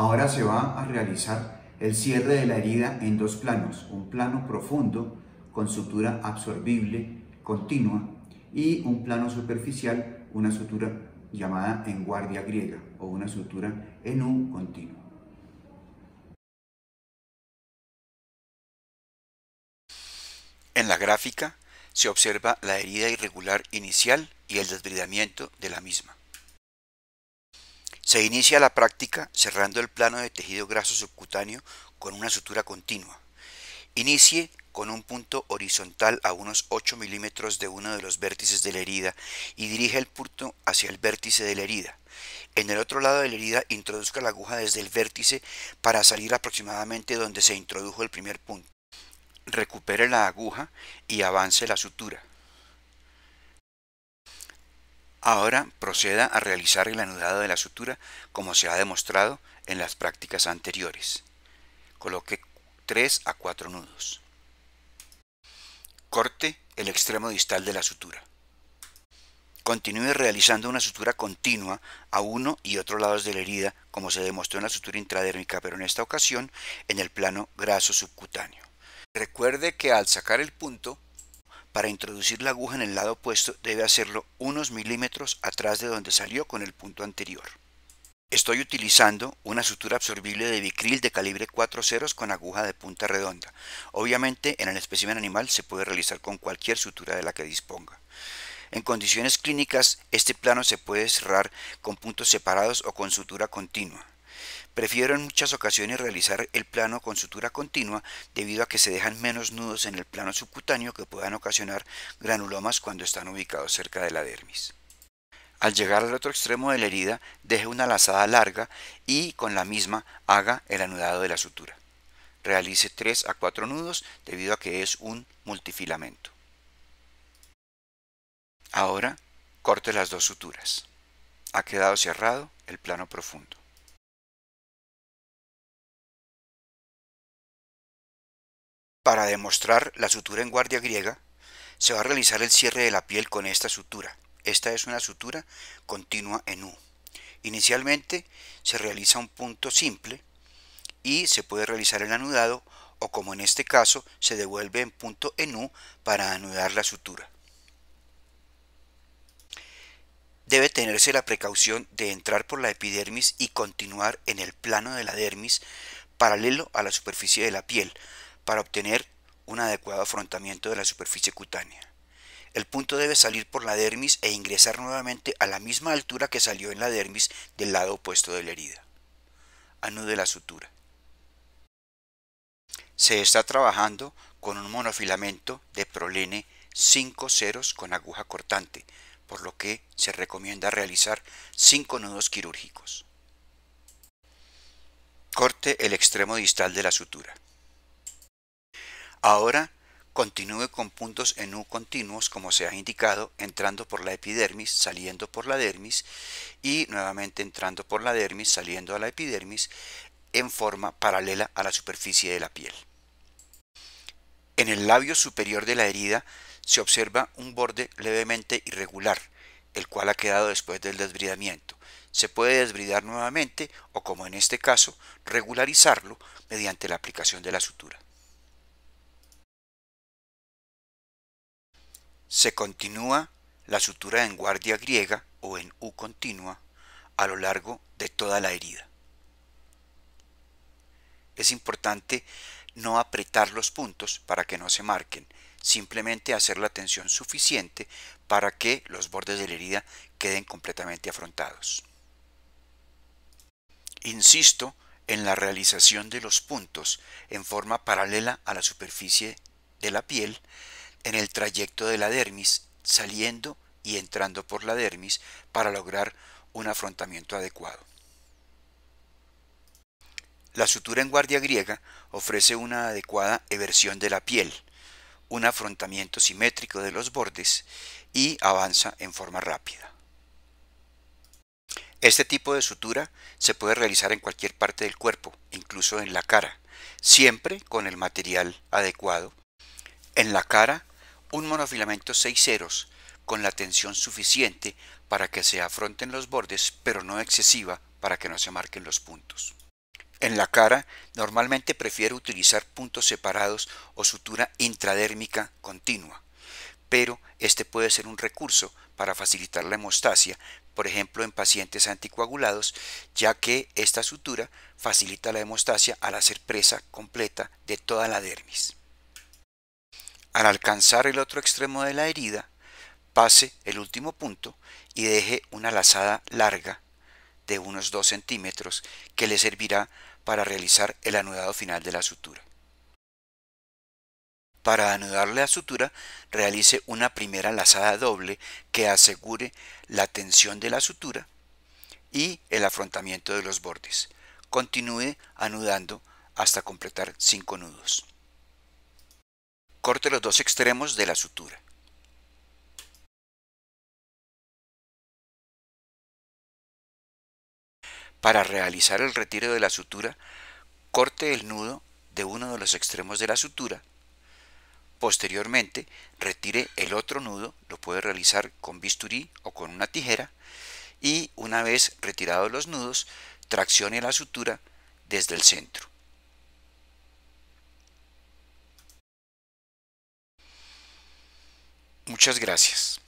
Ahora se va a realizar el cierre de la herida en dos planos, un plano profundo con sutura absorbible continua y un plano superficial, una sutura llamada en guardia griega o una sutura en un continuo. En la gráfica se observa la herida irregular inicial y el desbridamiento de la misma. Se inicia la práctica cerrando el plano de tejido graso subcutáneo con una sutura continua. Inicie con un punto horizontal a unos 8 milímetros de uno de los vértices de la herida y dirige el punto hacia el vértice de la herida. En el otro lado de la herida introduzca la aguja desde el vértice para salir aproximadamente donde se introdujo el primer punto. Recupere la aguja y avance la sutura. Ahora proceda a realizar el anudado de la sutura como se ha demostrado en las prácticas anteriores. Coloque 3 a 4 nudos. Corte el extremo distal de la sutura. Continúe realizando una sutura continua a uno y otro lados de la herida, como se demostró en la sutura intradérmica, pero en esta ocasión en el plano graso subcutáneo. Recuerde que al sacar el punto para introducir la aguja en el lado opuesto debe hacerlo unos milímetros atrás de donde salió con el punto anterior. Estoy utilizando una sutura absorbible de bicril de calibre 4 ceros con aguja de punta redonda. Obviamente en el espécimen animal se puede realizar con cualquier sutura de la que disponga. En condiciones clínicas este plano se puede cerrar con puntos separados o con sutura continua. Prefiero en muchas ocasiones realizar el plano con sutura continua debido a que se dejan menos nudos en el plano subcutáneo que puedan ocasionar granulomas cuando están ubicados cerca de la dermis. Al llegar al otro extremo de la herida, deje una lazada larga y con la misma haga el anudado de la sutura. Realice 3 a 4 nudos debido a que es un multifilamento. Ahora corte las dos suturas. Ha quedado cerrado el plano profundo. Para demostrar la sutura en guardia griega, se va a realizar el cierre de la piel con esta sutura. Esta es una sutura continua en U. Inicialmente se realiza un punto simple y se puede realizar el anudado o como en este caso se devuelve en punto en U para anudar la sutura. Debe tenerse la precaución de entrar por la epidermis y continuar en el plano de la dermis paralelo a la superficie de la piel para obtener un adecuado afrontamiento de la superficie cutánea. El punto debe salir por la dermis e ingresar nuevamente a la misma altura que salió en la dermis del lado opuesto de la herida. Anude la sutura. Se está trabajando con un monofilamento de prolene 5 ceros con aguja cortante, por lo que se recomienda realizar 5 nudos quirúrgicos. Corte el extremo distal de la sutura. Ahora continúe con puntos en U continuos como se ha indicado, entrando por la epidermis, saliendo por la dermis y nuevamente entrando por la dermis, saliendo a la epidermis en forma paralela a la superficie de la piel. En el labio superior de la herida se observa un borde levemente irregular, el cual ha quedado después del desbridamiento. Se puede desbridar nuevamente o, como en este caso, regularizarlo mediante la aplicación de la sutura. Se continúa la sutura en guardia griega o en U continua a lo largo de toda la herida. Es importante no apretar los puntos para que no se marquen, simplemente hacer la tensión suficiente para que los bordes de la herida queden completamente afrontados. Insisto en la realización de los puntos en forma paralela a la superficie de la piel en el trayecto de la dermis, saliendo y entrando por la dermis para lograr un afrontamiento adecuado. La sutura en guardia griega ofrece una adecuada eversión de la piel, un afrontamiento simétrico de los bordes y avanza en forma rápida. Este tipo de sutura se puede realizar en cualquier parte del cuerpo, incluso en la cara, siempre con el material adecuado. En la cara un monofilamento 6 ceros con la tensión suficiente para que se afronten los bordes, pero no excesiva para que no se marquen los puntos. En la cara, normalmente prefiero utilizar puntos separados o sutura intradérmica continua, pero este puede ser un recurso para facilitar la hemostasia, por ejemplo en pacientes anticoagulados, ya que esta sutura facilita la hemostasia al hacer presa completa de toda la dermis al alcanzar el otro extremo de la herida, pase el último punto y deje una lazada larga de unos 2 centímetros que le servirá para realizar el anudado final de la sutura. Para anudar la sutura, realice una primera lazada doble que asegure la tensión de la sutura y el afrontamiento de los bordes. Continúe anudando hasta completar 5 nudos corte los dos extremos de la sutura. Para realizar el retiro de la sutura, corte el nudo de uno de los extremos de la sutura. Posteriormente, retire el otro nudo, lo puede realizar con bisturí o con una tijera, y una vez retirados los nudos, traccione la sutura desde el centro. Muchas gracias.